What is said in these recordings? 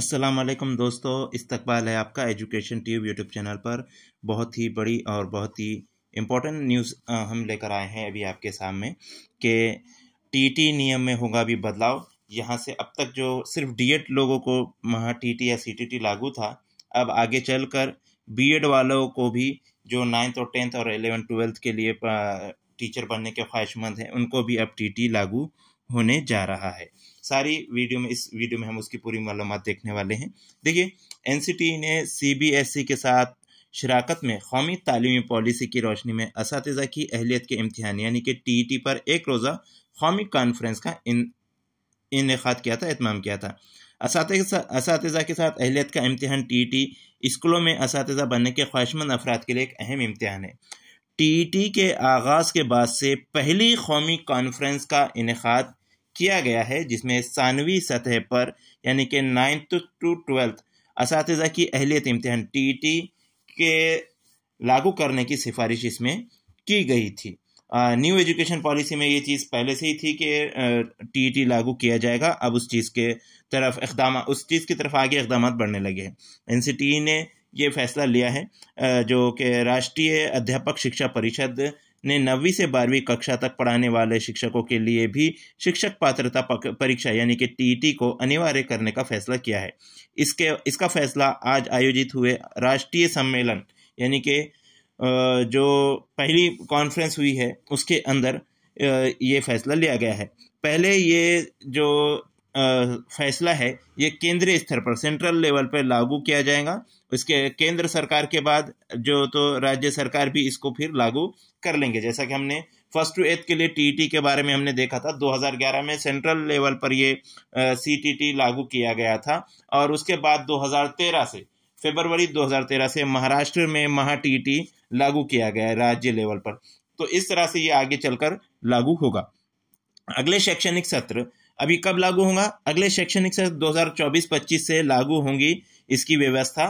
असलम दोस्तों इस्तकबाल है आपका एजुकेशन ट्यूब यूट्यूब चैनल पर बहुत ही बड़ी और बहुत ही इम्पोर्टेंट न्यूज़ हम लेकर आए हैं अभी आपके सामने कि टीटी नियम में होगा अभी बदलाव यहाँ से अब तक जो सिर्फ डीएड लोगों को वहाँ टीटी या सीटीटी लागू था अब आगे चलकर बीएड वालों को भी जो नाइन्थ और टेंथ और एलेवन ट्वेल्थ के लिए टीचर बनने के ख्वाहिशमंद हैं उनको भी अब टी लागू होने जा रहा है सारी वीडियो में इस वीडियो में हम उसकी पूरी मालूम देखने वाले हैं देखिए एन ने सी e के साथ शराकत में कौमी तलीमी पॉलिसी की रोशनी में इस की अहलियत के इम्तहान यानी कि टी टी e पर एक रोज़ा कौमी कॉन्फ्रेंस का इन इनका किया था अहतमाम किया था इस के साथ अहलियत का इम्तहान टी टी e स्कूलों में इस बनने के ख्वाहिशमंद अफराद के लिए एक अहम इम्तहान है टी टी के आगाज़ के बाद से पहली कौमी कॉन्फ्रेंस का इनका किया गया है जिसमें सानवी सतह पर यानी कि नाइन्थ टू ट्वेल्थ इस की अहलियत इम्तहान टी के लागू करने की सिफारिश इसमें की गई थी न्यू एजुकेशन पॉलिसी में ये चीज़ पहले से ही थी कि टी टी लागू किया जाएगा अब उस चीज़ के तरफ इकदाम उस चीज़ की तरफ आगे इकदाम बढ़ने लगे हैं एन सी टी ने ये फैसला लिया है जो कि राष्ट्रीय अध्यापक शिक्षा परिषद ने नवीं से बारहवीं कक्षा तक पढ़ाने वाले शिक्षकों के लिए भी शिक्षक पात्रता परीक्षा यानी कि टीईटी को अनिवार्य करने का फैसला किया है इसके इसका फैसला आज आयोजित हुए राष्ट्रीय सम्मेलन यानी कि जो पहली कॉन्फ्रेंस हुई है उसके अंदर ये फैसला लिया गया है पहले ये जो फैसला है ये केंद्रीय स्तर पर सेंट्रल लेवल पर लागू किया जाएगा इसके केंद्र सरकार के बाद जो तो राज्य सरकार भी इसको फिर लागू कर लेंगे जैसा कि हमने फर्स्ट टू एथ के लिए टीईटी e के बारे में हमने देखा था 2011 में सेंट्रल लेवल पर ये सीटीटी लागू किया गया था और उसके बाद 2013 से फेबरवरी 2013 से महाराष्ट्र में महा टीईटी e लागू किया गया है राज्य लेवल पर तो इस तरह से ये आगे चलकर लागू होगा अगले शैक्षणिक सत्र अभी कब लागू होगा अगले शैक्षणिक सत्र 2024-25 से लागू होंगी इसकी व्यवस्था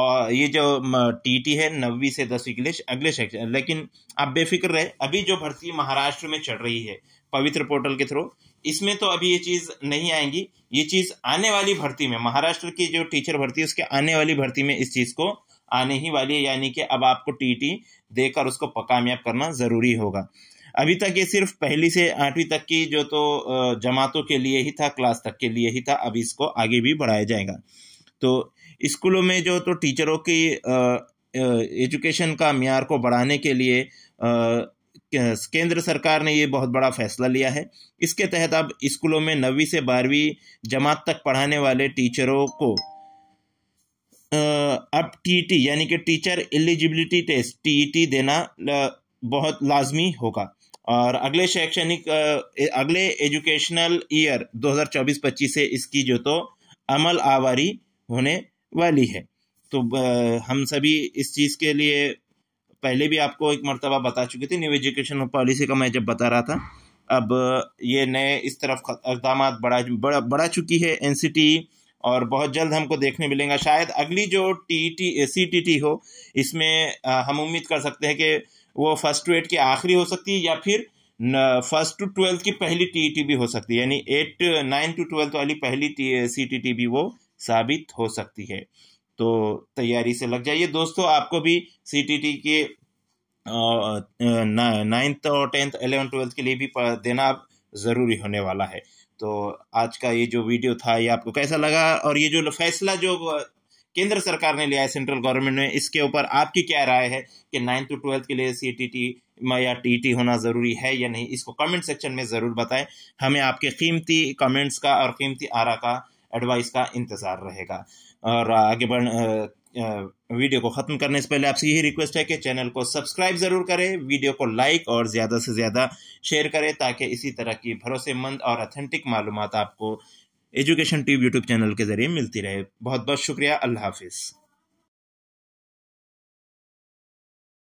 और ये जो टीटी है नवी से दसवीं के लिए अगले शैक्षण लेकिन आप बेफिक्र रहे अभी जो भर्ती महाराष्ट्र में चल रही है पवित्र पोर्टल के थ्रू इसमें तो अभी ये चीज़ नहीं आएंगी ये चीज़ आने वाली भर्ती में महाराष्ट्र की जो टीचर भर्ती है उसके आने वाली भर्ती में इस चीज़ को आने ही वाली है यानी कि अब आपको टीटी देकर उसको कामयाब करना ज़रूरी होगा अभी तक ये सिर्फ पहली से आठवीं तक की जो तो जमातों के लिए ही था क्लास तक के लिए ही था अब इसको आगे भी बढ़ाया जाएगा तो स्कूलों में जो तो टीचरों की एजुकेशन का मैार को बढ़ाने के लिए केंद्र सरकार ने ये बहुत बड़ा फैसला लिया है इसके तहत अब स्कूलों में नवीं से बारहवीं जमात तक पढ़ाने वाले टीचरों को अब टी यानी कि टीचर एलिजिबिलिटी टेस्ट टीईटी देना बहुत लाजमी होगा और अगले शैक्षणिक अगले एजुकेशनल ईयर 2024-25 से इसकी जो तो अमल आवारी होने वाली है तो हम सभी इस चीज़ के लिए पहले भी आपको एक मरतबा बता चुके थे न्यू एजुकेशन पॉलिसी का मैं जब बता रहा था अब ये नए इस तरफ इकदाम बढ़ा बढ़ा चुकी है एन और बहुत जल्द हमको देखने मिलेगा शायद अगली जो T T C T T हो इसमें हम उम्मीद कर सकते हैं कि वो फर्स्ट टू एट की आखिरी हो सकती है या फिर फर्स्ट टू ट्वेल्थ की पहली टी टी भी हो सकती है यानी एट नाइन टू ट्वेल्थ वाली पहली सी टी टी भी वो साबित हो सकती है तो तैयारी से लग जाइए दोस्तों आपको भी सी टी टी के नाइन्थ और टेंथ एलेवन ट्वेल्थ के लिए भी देना ज़रूरी होने वाला है तो आज का ये जो वीडियो था ये आपको कैसा लगा और ये जो फैसला जो केंद्र सरकार ने लिया है सेंट्रल गवर्नमेंट ने इसके ऊपर आपकी क्या राय है कि नाइन्थ टू ट्वेल्थ के लिए सी टी टी या टी टी होना ज़रूरी है या नहीं इसको कमेंट सेक्शन में ज़रूर बताएं हमें आपके कीमती कमेंट्स का और कीमती आरा का एडवाइस का इंतज़ार रहेगा और आगे बढ़ वीडियो को ख़त्म करने से पहले आपसे यही रिक्वेस्ट है कि चैनल को सब्सक्राइब ज़रूर करें वीडियो को लाइक और ज़्यादा से ज़्यादा शेयर करें ताकि इसी तरह की भरोसेमंद और अथेंटिक मालूम आपको एजुकेशन ट्यूब यूट्यूब चैनल के ज़रिए मिलती रहे बहुत बहुत शुक्रिया अल्लाह हाफिज़